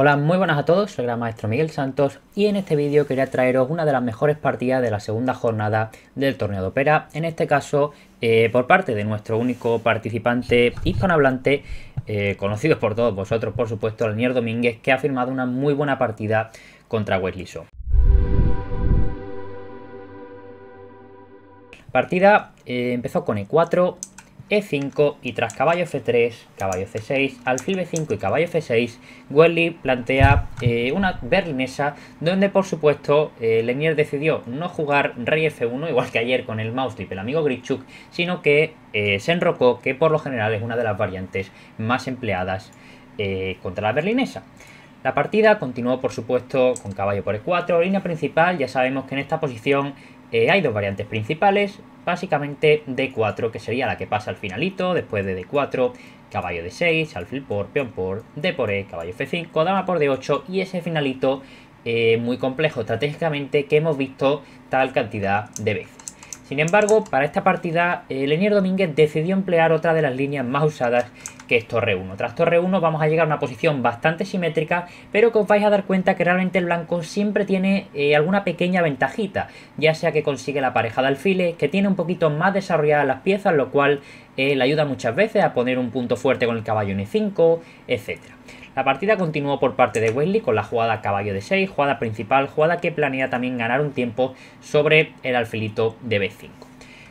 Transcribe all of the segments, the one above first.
Hola, muy buenas a todos, soy el maestro Miguel Santos y en este vídeo quería traeros una de las mejores partidas de la segunda jornada del torneo de Opera en este caso eh, por parte de nuestro único participante hispanohablante, eh, conocido por todos vosotros por supuesto, Nier Domínguez, que ha firmado una muy buena partida contra So. Partida eh, empezó con E4, e5 y tras caballo f3, caballo c6, alfil b5 y caballo f6, Welly plantea eh, una berlinesa donde por supuesto eh, Lenier decidió no jugar rey f1 igual que ayer con el maustrip, el amigo Grichuk, sino que eh, se enrocó que por lo general es una de las variantes más empleadas eh, contra la berlinesa. La partida continuó por supuesto con caballo por e4, línea principal, ya sabemos que en esta posición hay dos variantes principales, básicamente D4, que sería la que pasa al finalito, después de D4, caballo D6, alfil por, peón por, D por E, caballo F5, dama por D8 y ese finalito eh, muy complejo estratégicamente que hemos visto tal cantidad de veces. Sin embargo, para esta partida, el eh, Lenier Domínguez decidió emplear otra de las líneas más usadas que es torre 1. Tras torre 1 vamos a llegar a una posición bastante simétrica, pero que os vais a dar cuenta que realmente el blanco siempre tiene eh, alguna pequeña ventajita, ya sea que consigue la pareja de alfiles, que tiene un poquito más desarrolladas las piezas, lo cual eh, le ayuda muchas veces a poner un punto fuerte con el caballo en E5, etc. La partida continuó por parte de Wesley con la jugada caballo de 6, jugada principal, jugada que planea también ganar un tiempo sobre el alfilito de B5.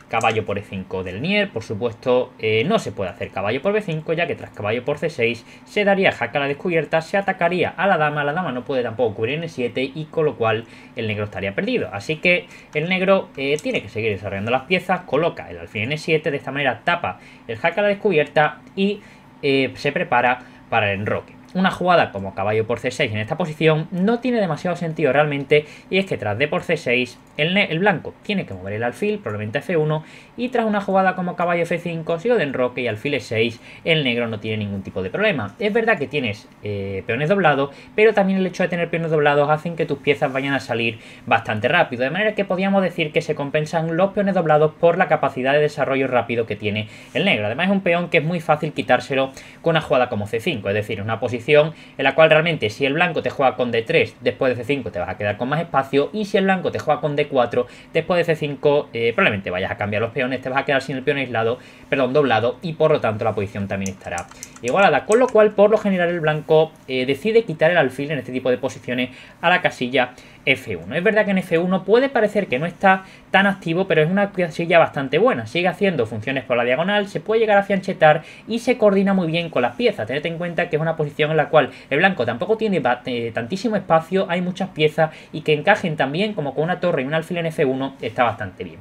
Caballo por E5 del Nier, por supuesto, eh, no se puede hacer caballo por B5, ya que tras caballo por C6 se daría jaque a la descubierta, se atacaría a la dama, la dama no puede tampoco cubrir e 7 y con lo cual el negro estaría perdido. Así que el negro eh, tiene que seguir desarrollando las piezas, coloca el alfil e 7 de esta manera tapa el jaque a la descubierta y eh, se prepara para el enroque. Una jugada como caballo por c6 en esta posición no tiene demasiado sentido realmente y es que tras d por c6 el, el blanco tiene que mover el alfil, probablemente f1 y tras una jugada como caballo f5, sigo de enroque y alfil e6, el negro no tiene ningún tipo de problema. Es verdad que tienes eh, peones doblados, pero también el hecho de tener peones doblados hacen que tus piezas vayan a salir bastante rápido, de manera que podríamos decir que se compensan los peones doblados por la capacidad de desarrollo rápido que tiene el negro. Además es un peón que es muy fácil quitárselo con una jugada como c5, es decir, una posición en la cual realmente si el blanco te juega con D3, después de C5 te vas a quedar con más espacio y si el blanco te juega con D4, después de C5 eh, probablemente vayas a cambiar los peones, te vas a quedar sin el peón aislado, perdón, doblado y por lo tanto la posición también estará igualada, con lo cual por lo general el blanco eh, decide quitar el alfil en este tipo de posiciones a la casilla F1. Es verdad que en F1 puede parecer que no está tan activo, pero es una casilla bastante buena. Sigue haciendo funciones por la diagonal, se puede llegar a fianchetar y se coordina muy bien con las piezas. Tened en cuenta que es una posición en la cual el blanco tampoco tiene eh, tantísimo espacio, hay muchas piezas y que encajen también como con una torre y un alfil en F1 está bastante bien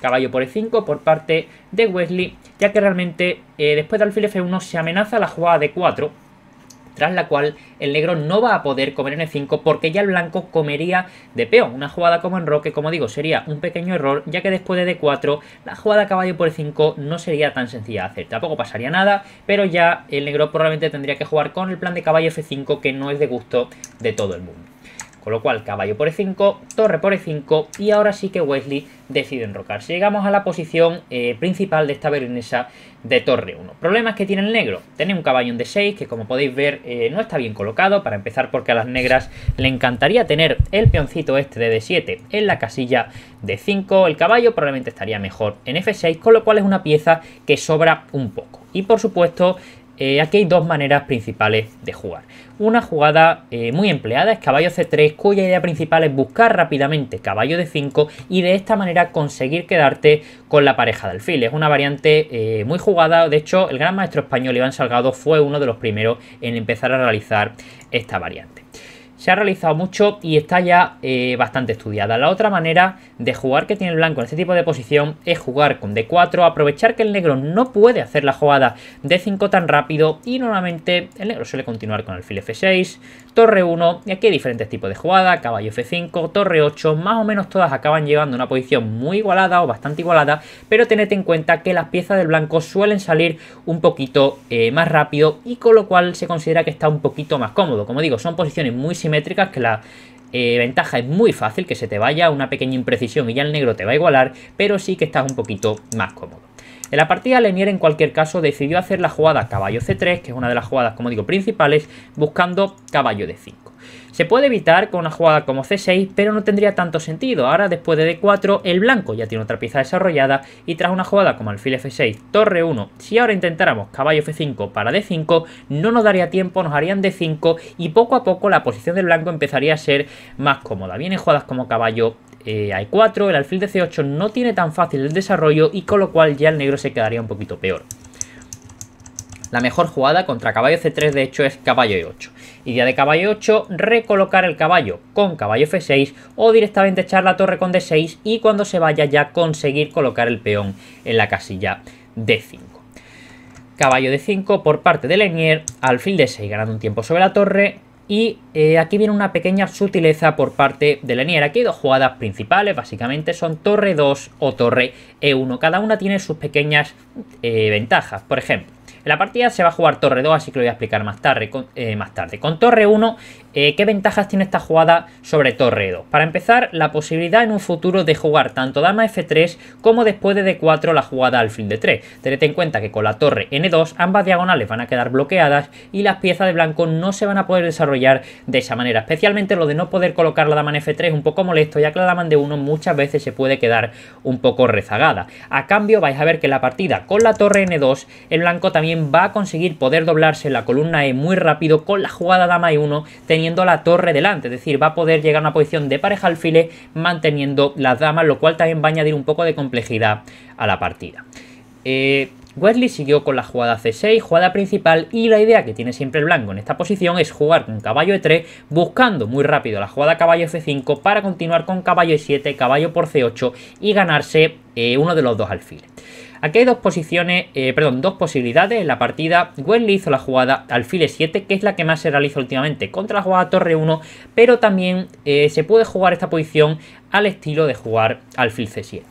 caballo por E5 por parte de Wesley, ya que realmente eh, después de alfil F1 se amenaza la jugada de 4 tras la cual el negro no va a poder comer en E5 porque ya el blanco comería de peón. Una jugada como en roque, como digo, sería un pequeño error, ya que después de D4 la jugada caballo por E5 no sería tan sencilla de hacer. Tampoco pasaría nada, pero ya el negro probablemente tendría que jugar con el plan de caballo F5 que no es de gusto de todo el mundo. Con lo cual, caballo por e5, torre por e5 y ahora sí que Wesley decide Si Llegamos a la posición eh, principal de esta berlinesa de torre 1. Problemas que tiene el negro. Tiene un caballo en d6 que como podéis ver eh, no está bien colocado. Para empezar porque a las negras le encantaría tener el peoncito este de d7 en la casilla de 5. El caballo probablemente estaría mejor en f6 con lo cual es una pieza que sobra un poco. Y por supuesto eh, aquí hay dos maneras principales de jugar. Una jugada eh, muy empleada es caballo c3, cuya idea principal es buscar rápidamente caballo d 5 y de esta manera conseguir quedarte con la pareja de alfil. Es una variante eh, muy jugada, de hecho el gran maestro español Iván Salgado fue uno de los primeros en empezar a realizar esta variante se ha realizado mucho y está ya eh, bastante estudiada. La otra manera de jugar que tiene el blanco en este tipo de posición es jugar con D4, aprovechar que el negro no puede hacer la jugada d 5 tan rápido y normalmente el negro suele continuar con alfil F6, torre 1, y aquí hay diferentes tipos de jugada, caballo f5, torre 8, más o menos todas acaban llevando una posición muy igualada o bastante igualada, pero tened en cuenta que las piezas del blanco suelen salir un poquito eh, más rápido y con lo cual se considera que está un poquito más cómodo. Como digo, son posiciones muy simétricas que la eh, ventaja es muy fácil que se te vaya una pequeña imprecisión y ya el negro te va a igualar, pero sí que estás un poquito más cómodo. En la partida Lenier, en cualquier caso decidió hacer la jugada caballo c3, que es una de las jugadas como digo principales, buscando caballo d5. Se puede evitar con una jugada como c6, pero no tendría tanto sentido. Ahora después de d4, el blanco ya tiene otra pieza desarrollada y tras una jugada como alfil f6, torre 1, si ahora intentáramos caballo f5 para d5, no nos daría tiempo, nos harían d5 y poco a poco la posición del blanco empezaría a ser más cómoda. Vienen jugadas como caballo eh, hay 4 el alfil de C8 no tiene tan fácil el desarrollo y con lo cual ya el negro se quedaría un poquito peor. La mejor jugada contra caballo C3 de hecho es caballo E8. Idea de caballo 8 e recolocar el caballo con caballo F6 o directamente echar la torre con D6 y cuando se vaya ya conseguir colocar el peón en la casilla D5. Caballo D5 por parte de Lenier, alfil de 6 ganando un tiempo sobre la torre, y eh, aquí viene una pequeña sutileza por parte de Lenier. Aquí hay dos jugadas principales, básicamente son torre 2 o torre E1. Cada una tiene sus pequeñas eh, ventajas. Por ejemplo, en la partida se va a jugar torre 2, así que lo voy a explicar más tarde. Eh, más tarde. con torre 1 eh, ¿Qué ventajas tiene esta jugada sobre torre 2? Para empezar, la posibilidad en un futuro de jugar tanto dama f3 como después de d4 la jugada al fin de 3 Tened en cuenta que con la torre n2 ambas diagonales van a quedar bloqueadas y las piezas de blanco no se van a poder desarrollar de esa manera. Especialmente lo de no poder colocar la dama en f3 es un poco molesto ya que la dama en d1 muchas veces se puede quedar un poco rezagada. A cambio vais a ver que la partida con la torre n2 el blanco también va a conseguir poder doblarse la columna e muy rápido con la jugada dama e1 teniendo la torre delante, es decir, va a poder llegar a una posición de pareja alfile manteniendo las damas, lo cual también va a añadir un poco de complejidad a la partida. Eh, Wesley siguió con la jugada C6, jugada principal, y la idea que tiene siempre el blanco en esta posición es jugar con caballo E3, buscando muy rápido la jugada caballo c 5 para continuar con caballo E7, caballo por C8 y ganarse eh, uno de los dos alfiles. Aquí hay dos posiciones, eh, perdón, dos posibilidades en la partida. Wendley hizo la jugada alfil 7, que es la que más se realiza últimamente contra la jugada torre 1, pero también eh, se puede jugar esta posición al estilo de jugar alfil c7.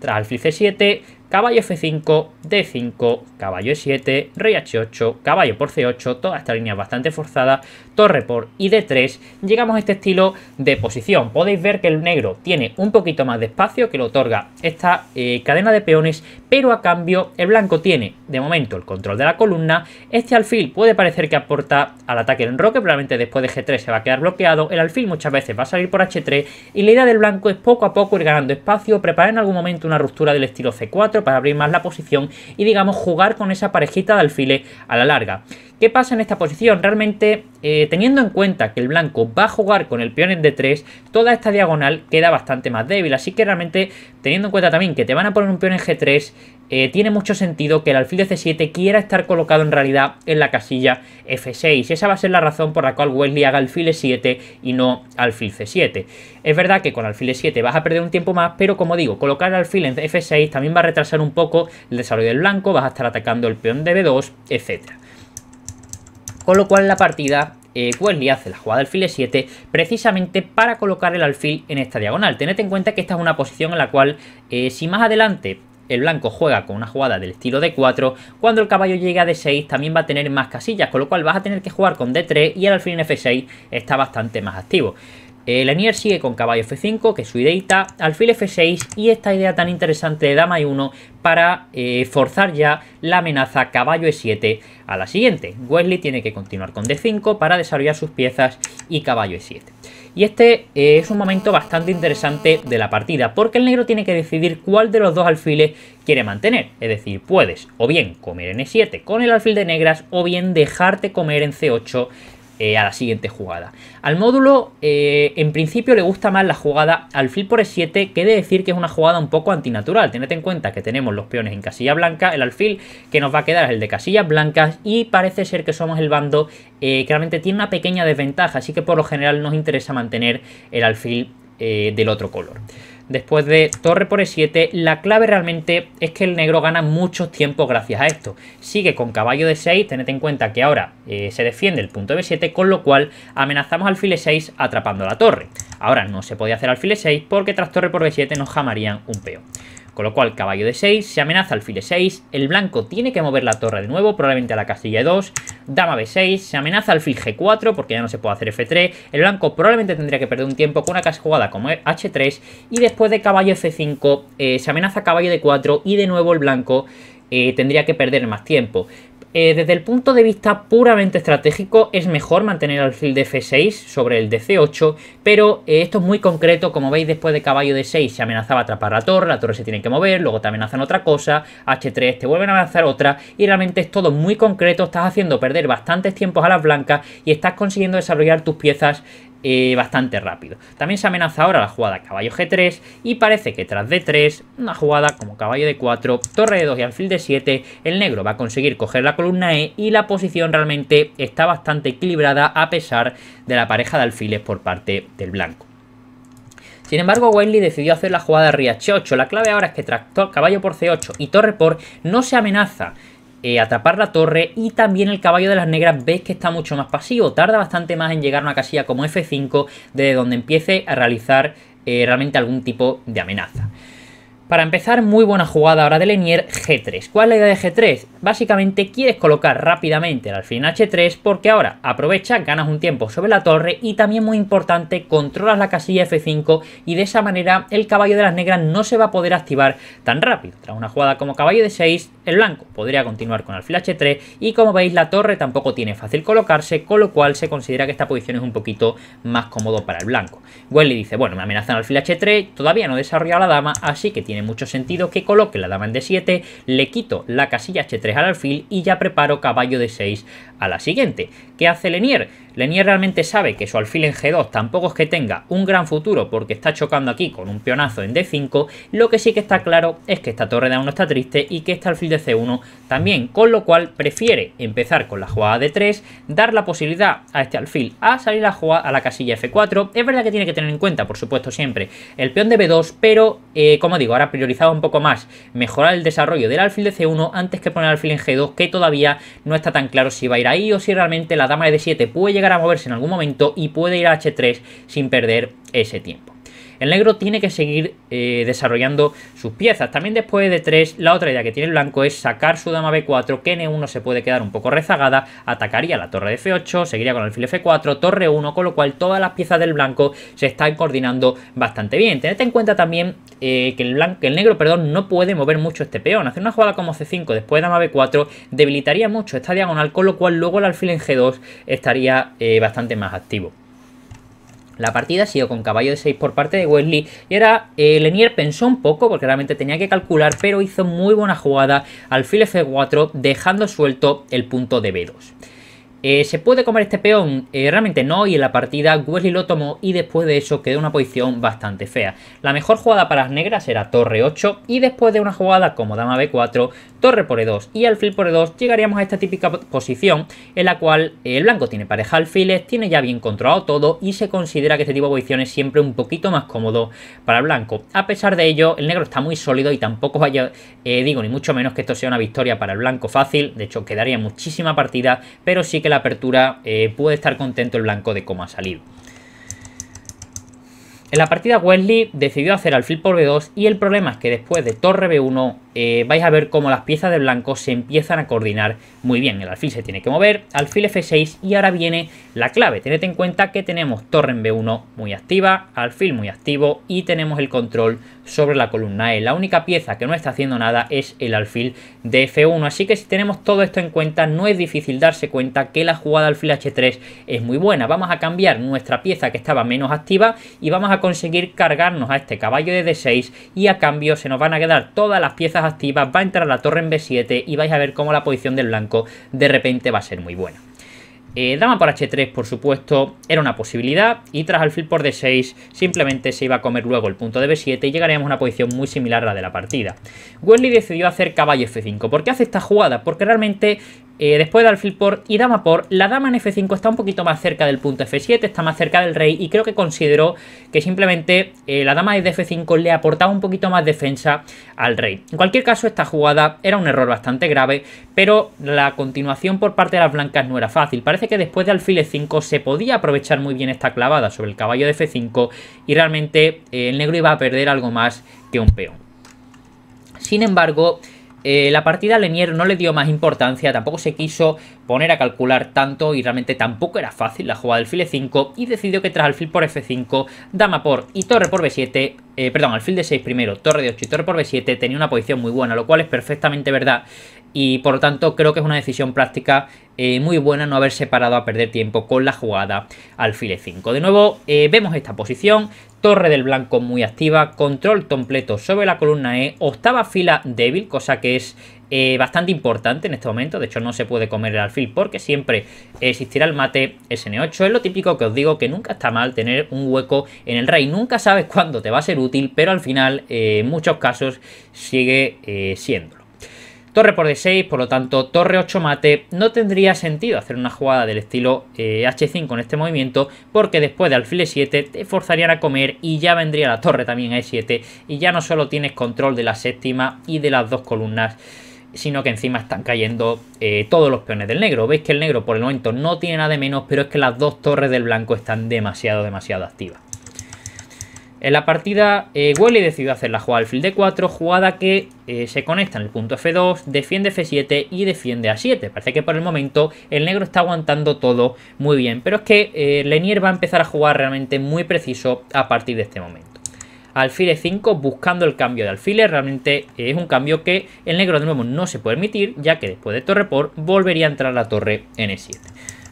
Tras alfil c7 caballo F5, D5, caballo E7, rey H8, caballo por C8, toda esta línea bastante forzada, torre por y D3, llegamos a este estilo de posición. Podéis ver que el negro tiene un poquito más de espacio que le otorga esta eh, cadena de peones, pero a cambio el blanco tiene de momento el control de la columna, este alfil puede parecer que aporta al ataque del enroque, probablemente después de G3 se va a quedar bloqueado, el alfil muchas veces va a salir por H3 y la idea del blanco es poco a poco ir ganando espacio, preparar en algún momento una ruptura del estilo C4, para abrir más la posición y digamos jugar con esa parejita de alfiles a la larga. ¿Qué pasa en esta posición? Realmente, eh, teniendo en cuenta que el blanco va a jugar con el peón en D3, toda esta diagonal queda bastante más débil. Así que realmente, teniendo en cuenta también que te van a poner un peón en G3, eh, tiene mucho sentido que el alfil de C7 quiera estar colocado en realidad en la casilla F6. Esa va a ser la razón por la cual Wesley haga alfil E7 y no alfil C7. Es verdad que con alfil E7 vas a perder un tiempo más, pero como digo, colocar alfil en F6 también va a retrasar un poco el desarrollo del blanco, vas a estar atacando el peón de B2, etc. Con lo cual la partida eh, Wesley hace la jugada alfil e7 precisamente para colocar el alfil en esta diagonal. Tened en cuenta que esta es una posición en la cual eh, si más adelante el blanco juega con una jugada del estilo d 4, cuando el caballo llega a d 6 también va a tener más casillas, con lo cual vas a tener que jugar con D3 y el alfil en F6 está bastante más activo. El sigue con caballo F5, que es su ideita, alfil F6 y esta idea tan interesante de dama E1 para eh, forzar ya la amenaza caballo E7 a la siguiente. Wesley tiene que continuar con D5 para desarrollar sus piezas y caballo E7. Y este eh, es un momento bastante interesante de la partida, porque el negro tiene que decidir cuál de los dos alfiles quiere mantener. Es decir, puedes o bien comer en E7 con el alfil de negras, o bien dejarte comer en C8 eh, a la siguiente jugada. Al módulo, eh, en principio, le gusta más la jugada alfil por e7, que de decir que es una jugada un poco antinatural. Tened en cuenta que tenemos los peones en casilla blanca, el alfil que nos va a quedar es el de casillas blancas y parece ser que somos el bando eh, que realmente tiene una pequeña desventaja, así que por lo general nos interesa mantener el alfil del otro color después de torre por e7. La clave realmente es que el negro gana muchos tiempos gracias a esto. Sigue con caballo de 6, tened en cuenta que ahora eh, se defiende el punto b7, con lo cual amenazamos alfil e6 atrapando la torre. Ahora no se podía hacer alfil e6 porque tras torre por b7 nos jamarían un peón. Con lo cual, caballo de 6, se amenaza alfil e 6, el blanco tiene que mover la torre de nuevo, probablemente a la castilla e 2, dama b6, se amenaza al alfil g4 porque ya no se puede hacer f3, el blanco probablemente tendría que perder un tiempo con una casa jugada como h3 y después de caballo f5 eh, se amenaza caballo de 4 y de nuevo el blanco eh, tendría que perder más tiempo. Eh, desde el punto de vista puramente estratégico es mejor mantener alfil de F6 sobre el de C8, pero eh, esto es muy concreto, como veis después de caballo de 6 se amenazaba atrapar la torre, la torre se tiene que mover, luego te amenazan otra cosa, H3 te vuelven a amenazar otra y realmente es todo muy concreto, estás haciendo perder bastantes tiempos a las blancas y estás consiguiendo desarrollar tus piezas eh, bastante rápido. También se amenaza ahora la jugada caballo G3 y parece que tras D3, una jugada como caballo de 4 torre de 2 y alfil de 7, el negro va a conseguir coger la columna E y la posición realmente está bastante equilibrada a pesar de la pareja de alfiles por parte del blanco. Sin embargo, Wiley decidió hacer la jugada de 8. La clave ahora es que tras caballo por C8 y torre por no se amenaza eh, atrapar la torre y también el caballo de las negras ves que está mucho más pasivo, tarda bastante más en llegar a una casilla como F5 desde donde empiece a realizar eh, realmente algún tipo de amenaza. Para empezar, muy buena jugada ahora de Lenier G3. ¿Cuál es la idea de G3? Básicamente quieres colocar rápidamente el alfil H3 porque ahora aprovecha ganas un tiempo sobre la torre y también muy importante, controlas la casilla F5 y de esa manera el caballo de las negras no se va a poder activar tan rápido. Tras una jugada como caballo de 6, el blanco podría continuar con alfil H3 y como veis la torre tampoco tiene fácil colocarse, con lo cual se considera que esta posición es un poquito más cómodo para el blanco. Welly dice, bueno, me amenazan alfil H3, todavía no he la dama, así que tiene mucho sentido que coloque la dama en d7, le quito la casilla h3 al alfil y ya preparo caballo d 6 a la siguiente. ¿Qué hace Lenier? Lenier realmente sabe que su alfil en g2 tampoco es que tenga un gran futuro porque está chocando aquí con un peonazo en d5, lo que sí que está claro es que esta torre de a1 está triste y que este alfil de c1 también, con lo cual prefiere empezar con la jugada d 3, dar la posibilidad a este alfil a salir a a la casilla f4, es verdad que tiene que tener en cuenta por supuesto siempre el peón de b2, pero eh, como digo, ahora priorizado un poco más mejorar el desarrollo del alfil de C1 antes que poner alfil en G2, que todavía no está tan claro si va a ir ahí o si realmente la dama de D7 puede llegar a moverse en algún momento y puede ir a H3 sin perder ese tiempo. El negro tiene que seguir eh, desarrollando sus piezas. También después de 3, la otra idea que tiene el blanco es sacar su dama b4, que n1 se puede quedar un poco rezagada, atacaría la torre de f8, seguiría con el alfil f4, torre 1, con lo cual todas las piezas del blanco se están coordinando bastante bien. Tened en cuenta también eh, que, el negro perdón, no puede mover mucho este peón. Hacer una jugada como c5 después de dama b4 debilitaría mucho esta diagonal, con lo cual luego el alfil en g2 estaría eh, bastante más activo. La partida ha sido con caballo de 6 por parte de Wesley. Y ahora eh, Lenier pensó un poco porque realmente tenía que calcular, pero hizo muy buena jugada. al Alfil F4 dejando suelto el punto de B2. Eh, se puede comer este peón, eh, realmente no, y en la partida Wesley lo tomó y después de eso quedó una posición bastante fea. La mejor jugada para las negras era torre 8 y después de una jugada como dama b4, torre por e2 y alfil por e2 llegaríamos a esta típica posición en la cual el blanco tiene pareja alfiles, tiene ya bien controlado todo y se considera que este tipo de es siempre un poquito más cómodo para el blanco. A pesar de ello, el negro está muy sólido y tampoco vaya, eh, digo, ni mucho menos que esto sea una victoria para el blanco fácil, de hecho quedaría muchísima partida, pero sí que la apertura eh, puede estar contento el blanco de cómo ha salido. En la partida Wesley decidió hacer flip por B2 y el problema es que después de torre B1 eh, vais a ver cómo las piezas de blanco se empiezan a coordinar muy bien. El alfil se tiene que mover, alfil F6 y ahora viene la clave. Tened en cuenta que tenemos torre en B1 muy activa, alfil muy activo y tenemos el control sobre la columna E. La única pieza que no está haciendo nada es el alfil de F1. Así que si tenemos todo esto en cuenta no es difícil darse cuenta que la jugada alfil H3 es muy buena. Vamos a cambiar nuestra pieza que estaba menos activa y vamos a conseguir cargarnos a este caballo de D6 y a cambio se nos van a quedar todas las piezas activas, va a entrar la torre en B7 y vais a ver cómo la posición del blanco de repente va a ser muy buena. Eh, dama por H3, por supuesto, era una posibilidad y tras alfil por D6 simplemente se iba a comer luego el punto de B7 y llegaríamos a una posición muy similar a la de la partida. Wesley decidió hacer caballo F5. ¿Por qué hace esta jugada? Porque realmente eh, después de alfil por y dama por, la dama en f5 está un poquito más cerca del punto f7, está más cerca del rey y creo que consideró que simplemente eh, la dama de f5 le aportaba un poquito más defensa al rey. En cualquier caso, esta jugada era un error bastante grave, pero la continuación por parte de las blancas no era fácil. Parece que después de alfil e5 se podía aprovechar muy bien esta clavada sobre el caballo de f5 y realmente eh, el negro iba a perder algo más que un peón. Sin embargo, eh, la partida Lenier no le dio más importancia, tampoco se quiso poner a calcular tanto y realmente tampoco era fácil la jugada del file 5 y decidió que tras alfil por f5, dama por y torre por b7 eh, perdón, perdón, alfil de 6 primero, torre de 8 y torre por b7 tenía una posición muy buena, lo cual es perfectamente verdad y por lo tanto creo que es una decisión práctica eh, muy buena no haberse parado a perder tiempo con la jugada alfil e5. De nuevo eh, vemos esta posición, torre del blanco muy activa, control completo sobre la columna E, octava fila débil, cosa que es eh, bastante importante en este momento. De hecho, no se puede comer el alfil porque siempre existirá el mate SN8. Es lo típico que os digo que nunca está mal tener un hueco en el rey. Nunca sabes cuándo te va a ser útil, pero al final, eh, en muchos casos, sigue eh, siendo. Torre por D6, por lo tanto, torre 8 mate, no tendría sentido hacer una jugada del estilo H5 en este movimiento, porque después de alfil E7 te forzarían a comer y ya vendría la torre también a e E7, y ya no solo tienes control de la séptima y de las dos columnas, sino que encima están cayendo eh, todos los peones del negro. Veis que el negro por el momento no tiene nada de menos, pero es que las dos torres del blanco están demasiado, demasiado activas. En la partida, eh, decidió hacer la jugada al de 4, jugada que eh, se conecta en el punto F2, defiende F7 y defiende A7. Parece que por el momento el negro está aguantando todo muy bien, pero es que eh, Lenier va a empezar a jugar realmente muy preciso a partir de este momento alfil e5 buscando el cambio de alfiles. Realmente es un cambio que el negro de nuevo no se puede permitir, ya que después de torre por volvería a entrar la torre en e7.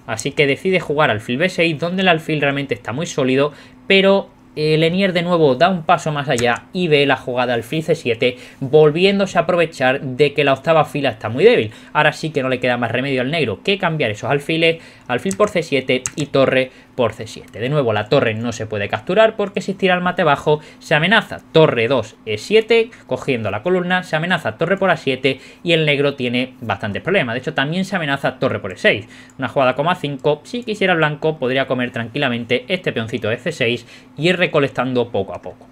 Así que decide jugar alfil b6, donde el alfil realmente está muy sólido, pero el enier de nuevo da un paso más allá y ve la jugada alfil c7 volviéndose a aprovechar de que la octava fila está muy débil. Ahora sí que no le queda más remedio al negro que cambiar esos alfiles, alfil por c7 y torre por c7. De nuevo, la torre no se puede capturar porque si tira el mate bajo se amenaza torre 2 e7, cogiendo la columna, se amenaza torre por a7 y el negro tiene bastantes problemas. De hecho, también se amenaza torre por e6. Una jugada como a5, si quisiera blanco podría comer tranquilamente este peoncito de c6 y ir recolectando poco a poco.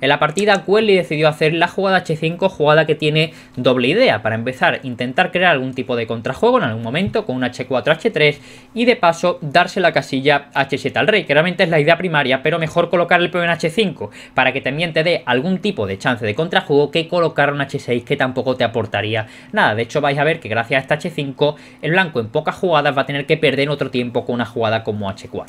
En la partida, Quelli decidió hacer la jugada H5, jugada que tiene doble idea. Para empezar, intentar crear algún tipo de contrajuego en algún momento con un H4, H3 y de paso darse la casilla H7 al rey. Que realmente es la idea primaria, pero mejor colocar el peón en H5 para que también te dé algún tipo de chance de contrajuego que colocar un H6 que tampoco te aportaría nada. De hecho, vais a ver que gracias a esta H5, el blanco en pocas jugadas va a tener que perder en otro tiempo con una jugada como H4.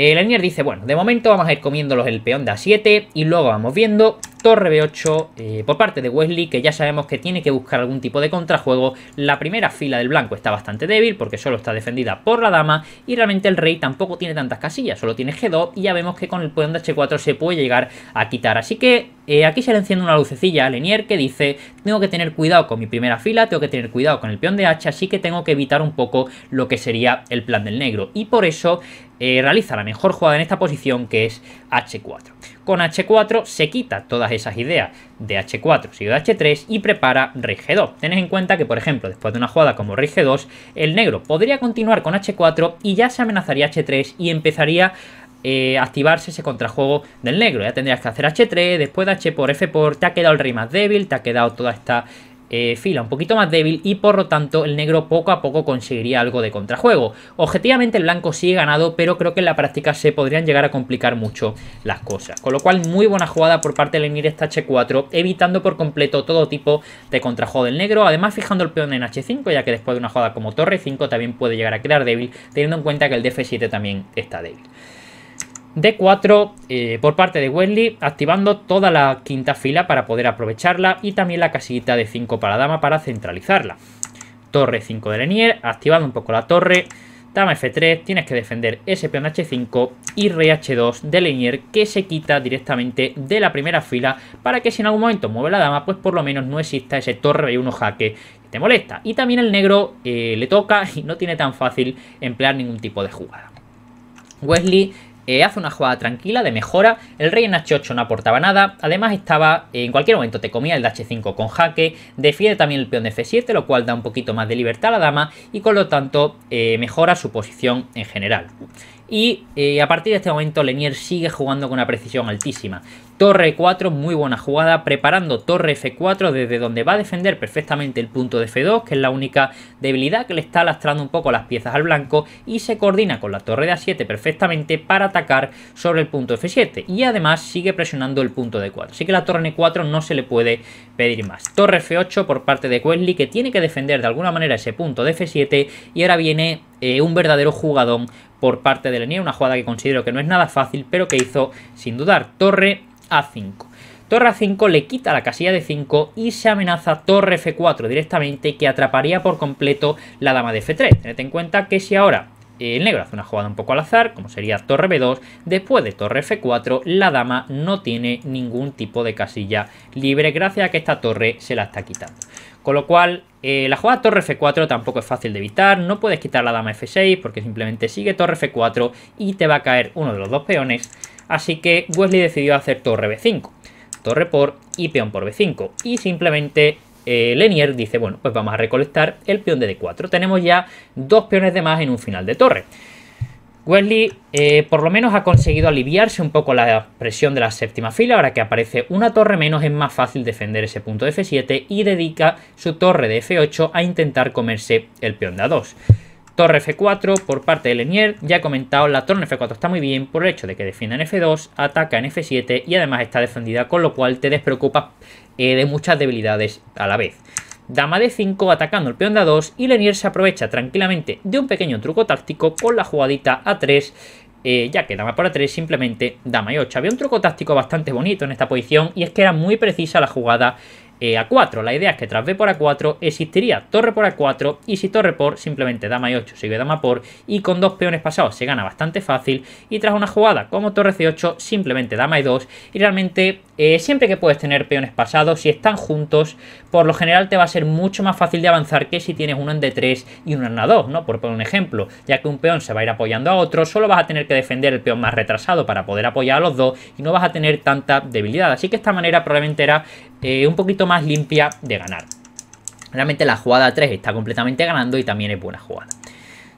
Eh, dice, bueno, de momento vamos a ir comiéndolos el peón de A7 y luego vamos viendo torre B8 eh, por parte de Wesley, que ya sabemos que tiene que buscar algún tipo de contrajuego. La primera fila del blanco está bastante débil porque solo está defendida por la dama y realmente el rey tampoco tiene tantas casillas, solo tiene G2 y ya vemos que con el peón de H4 se puede llegar a quitar. Así que eh, aquí se le enciende una lucecilla a Lenier que dice, tengo que tener cuidado con mi primera fila, tengo que tener cuidado con el peón de H, así que tengo que evitar un poco lo que sería el plan del negro. Y por eso eh, realiza la mejor jugada en esta posición que es H4. Con H4 se quita todas esas ideas de H4 sigue de H3 y prepara rey G2. Tened en cuenta que, por ejemplo, después de una jugada como rey 2 el negro podría continuar con H4 y ya se amenazaría H3 y empezaría eh, a activarse ese contrajuego del negro. Ya tendrías que hacer H3, después de H por F por, te ha quedado el rey más débil, te ha quedado toda esta eh, fila un poquito más débil y por lo tanto el negro poco a poco conseguiría algo de contrajuego. Objetivamente el blanco sigue ganado, pero creo que en la práctica se podrían llegar a complicar mucho las cosas. Con lo cual muy buena jugada por parte del Emir esta H4, evitando por completo todo tipo de contrajuego del negro, además fijando el peón en H5, ya que después de una jugada como torre 5 también puede llegar a quedar débil, teniendo en cuenta que el DF7 también está débil. D4 eh, por parte de Wesley, activando toda la quinta fila para poder aprovecharla y también la casita de 5 para la dama para centralizarla. Torre 5 de Lenier, activando un poco la torre. Dama F3, tienes que defender ese peón H5 y Rey H2 de Lenier que se quita directamente de la primera fila para que si en algún momento mueve la dama, pues por lo menos no exista ese torre B1 jaque que te molesta. Y también el negro eh, le toca y no tiene tan fácil emplear ningún tipo de jugada. Wesley eh, hace una jugada tranquila de mejora, el rey en h8 no aportaba nada, además estaba, eh, en cualquier momento te comía el de h5 con jaque, defiende también el peón de f7, lo cual da un poquito más de libertad a la dama y con lo tanto eh, mejora su posición en general. Y eh, a partir de este momento Lenier sigue jugando con una precisión altísima. Torre 4, e muy buena jugada, preparando torre F4 desde donde va a defender perfectamente el punto de F2, que es la única debilidad que le está lastrando un poco las piezas al blanco, y se coordina con la torre de A7 perfectamente para atacar sobre el punto F7, y además sigue presionando el punto de 4 Así que la torre N4 no se le puede pedir más. Torre F8 por parte de Wesley, que tiene que defender de alguna manera ese punto de F7, y ahora viene eh, un verdadero jugadón por parte de Lenier, una jugada que considero que no es nada fácil, pero que hizo sin dudar torre A5. Torre A5 le quita la casilla de 5 y se amenaza torre F4 directamente que atraparía por completo la dama de F3. Tened en cuenta que si ahora eh, el negro hace una jugada un poco al azar, como sería torre B2, después de torre F4 la dama no tiene ningún tipo de casilla libre gracias a que esta torre se la está quitando. Con lo cual eh, la jugada torre f4 tampoco es fácil de evitar, no puedes quitar la dama f6 porque simplemente sigue torre f4 y te va a caer uno de los dos peones, así que Wesley decidió hacer torre b5, torre por y peón por b5 y simplemente eh, Lenier dice bueno pues vamos a recolectar el peón de d4, tenemos ya dos peones de más en un final de torre. Wesley eh, por lo menos ha conseguido aliviarse un poco la presión de la séptima fila, ahora que aparece una torre menos es más fácil defender ese punto de F7 y dedica su torre de F8 a intentar comerse el peón de A2. Torre F4 por parte de Lenier, ya he comentado, la torre F4 está muy bien por el hecho de que defienda en F2, ataca en F7 y además está defendida, con lo cual te despreocupa eh, de muchas debilidades a la vez dama de 5 atacando el peón de a2 y Lenier se aprovecha tranquilamente de un pequeño truco táctico con la jugadita a3 eh, ya que dama por a3 simplemente dama y 8. Había un truco táctico bastante bonito en esta posición y es que era muy precisa la jugada eh, a4. La idea es que tras b por a4 existiría torre por a4 y si torre por simplemente dama y 8 sigue dama por y con dos peones pasados se gana bastante fácil y tras una jugada como torre c8 simplemente dama y 2 y realmente eh, siempre que puedes tener peones pasados, si están juntos, por lo general te va a ser mucho más fácil de avanzar que si tienes uno en D3 y uno en A2, ¿no? Por poner un ejemplo, ya que un peón se va a ir apoyando a otro, solo vas a tener que defender el peón más retrasado para poder apoyar a los dos y no vas a tener tanta debilidad. Así que esta manera probablemente era eh, un poquito más limpia de ganar. Realmente la jugada 3 está completamente ganando y también es buena jugada.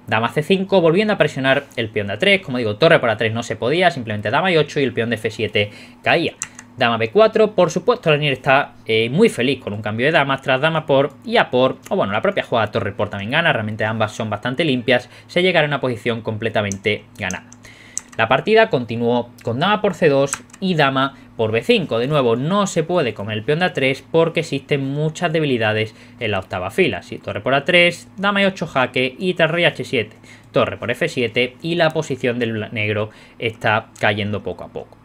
Dama C5, volviendo a presionar el peón de A3. Como digo, torre por A3 no se podía, simplemente dama y 8 y el peón de F7 caía. Dama B4, por supuesto Lanier está eh, muy feliz con un cambio de damas tras dama por y a por, o bueno, la propia jugada torre por también gana, realmente ambas son bastante limpias, se llegará a una posición completamente ganada. La partida continuó con dama por C2 y dama por B5. De nuevo, no se puede comer el peón de A3 porque existen muchas debilidades en la octava fila. Si torre por A3, dama y 8 jaque y tras H7, torre por F7 y la posición del negro está cayendo poco a poco.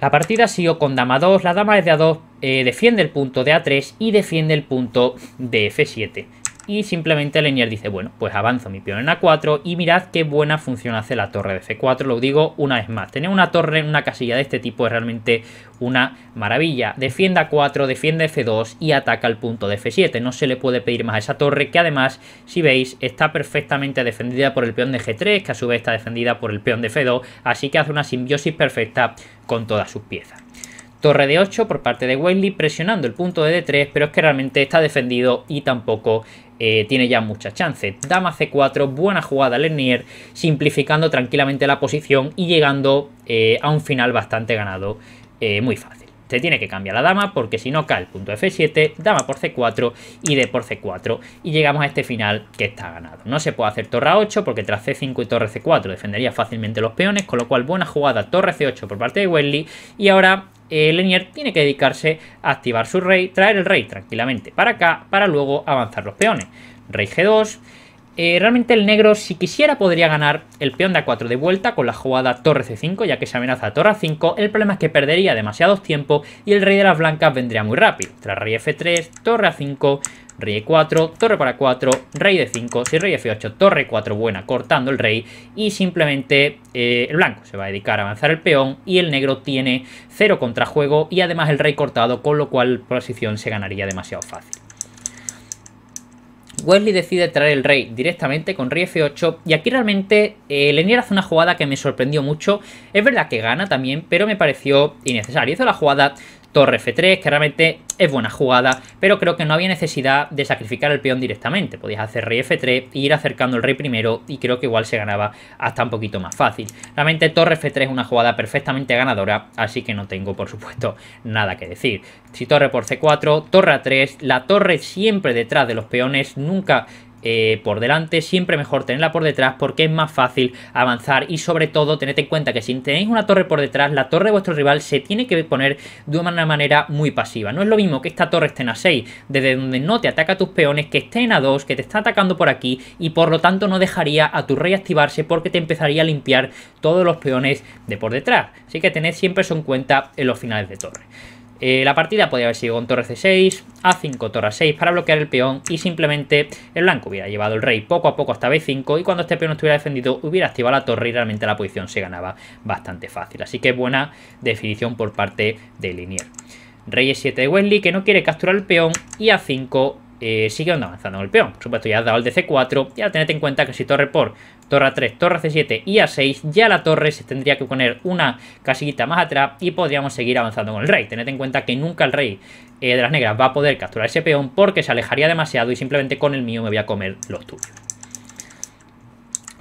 La partida ha con dama 2, la dama es de A2, eh, defiende el punto de A3 y defiende el punto de F7 y simplemente Lenier dice, bueno, pues avanzo mi peón en A4 y mirad qué buena función hace la torre de C4, lo digo una vez más, tener una torre en una casilla de este tipo es realmente una maravilla, defiende A4, defiende F2 y ataca el punto de F7, no se le puede pedir más a esa torre que además, si veis, está perfectamente defendida por el peón de G3, que a su vez está defendida por el peón de F2, así que hace una simbiosis perfecta con todas sus piezas. Torre de 8 por parte de Wesley presionando el punto de D3, pero es que realmente está defendido y tampoco eh, tiene ya mucha chance. Dama C4, buena jugada Lernier, simplificando tranquilamente la posición y llegando eh, a un final bastante ganado, eh, muy fácil te tiene que cambiar la dama porque si no cae el punto F7, dama por C4 y D por C4 y llegamos a este final que está ganado. No se puede hacer torre A8 porque tras C5 y torre C4 defendería fácilmente los peones, con lo cual buena jugada torre C8 por parte de Wesley y ahora el eh, Lenier tiene que dedicarse a activar su rey, traer el rey tranquilamente para acá para luego avanzar los peones. Rey G2 eh, realmente el negro, si quisiera, podría ganar el peón de A4 de vuelta con la jugada torre C5, ya que se amenaza a torre A5. El problema es que perdería demasiado tiempo y el rey de las blancas vendría muy rápido. Tras rey F3, torre A5, rey E4, torre para 4, rey D5, si rey F8, torre 4 buena, cortando el rey y simplemente eh, el blanco se va a dedicar a avanzar el peón y el negro tiene 0 contrajuego y además el rey cortado, con lo cual la posición se ganaría demasiado fácil. Wesley decide traer el rey directamente con rey f8 y aquí realmente eh, Lenier hace una jugada que me sorprendió mucho. Es verdad que gana también, pero me pareció innecesaria. Hizo la jugada torre F3, que realmente es buena jugada, pero creo que no había necesidad de sacrificar el peón directamente. Podías hacer rey F3 e ir acercando el rey primero y creo que igual se ganaba hasta un poquito más fácil. Realmente torre F3 es una jugada perfectamente ganadora, así que no tengo, por supuesto, nada que decir. Si torre por C4, torre A3, la torre siempre detrás de los peones, nunca eh, por delante, siempre mejor tenerla por detrás porque es más fácil avanzar y sobre todo tened en cuenta que si tenéis una torre por detrás, la torre de vuestro rival se tiene que poner de una manera muy pasiva. No es lo mismo que esta torre esté en A6, desde donde no te ataca tus peones, que esté en A2, que te está atacando por aquí y por lo tanto no dejaría a tu rey activarse porque te empezaría a limpiar todos los peones de por detrás. Así que tened siempre eso en cuenta en los finales de torre. Eh, la partida podría haber sido con torre c6, a5, torre 6 para bloquear el peón y simplemente el blanco hubiera llevado el rey poco a poco hasta b5 y cuando este peón estuviera defendido hubiera activado la torre y realmente la posición se ganaba bastante fácil. Así que buena definición por parte de Linier. Rey e7 de Wesley que no quiere capturar el peón y a5 eh, sigue avanzando el peón. Por supuesto, ya has dado el de C4. Y a tened en cuenta que si torre por, torre 3 torre C7 y A6, ya la torre se tendría que poner una casillita más atrás y podríamos seguir avanzando con el rey. Tened en cuenta que nunca el rey eh, de las negras va a poder capturar ese peón porque se alejaría demasiado y simplemente con el mío me voy a comer los tuyos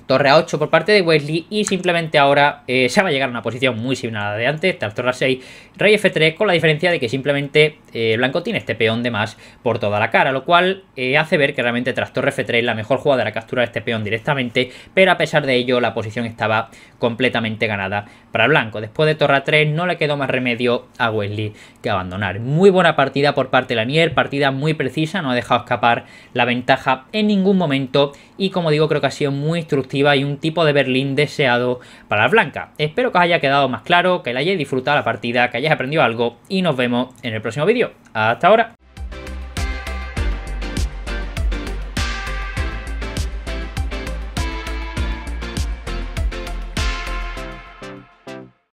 torre A8 por parte de Wesley y simplemente ahora se eh, va a llegar a una posición muy similar a la de antes, tras torre A6, rey F3, con la diferencia de que simplemente eh, blanco tiene este peón de más por toda la cara, lo cual eh, hace ver que realmente tras torre F3 la mejor jugada era capturar este peón directamente, pero a pesar de ello la posición estaba completamente ganada para blanco. Después de torre A3 no le quedó más remedio a Wesley que abandonar. Muy buena partida por parte de Lanier, partida muy precisa, no ha dejado escapar la ventaja en ningún momento y como digo creo que ha sido muy instructiva y un tipo de Berlín deseado para la blanca. Espero que os haya quedado más claro, que la hayáis disfrutado la partida, que hayáis aprendido algo y nos vemos en el próximo vídeo. Hasta ahora.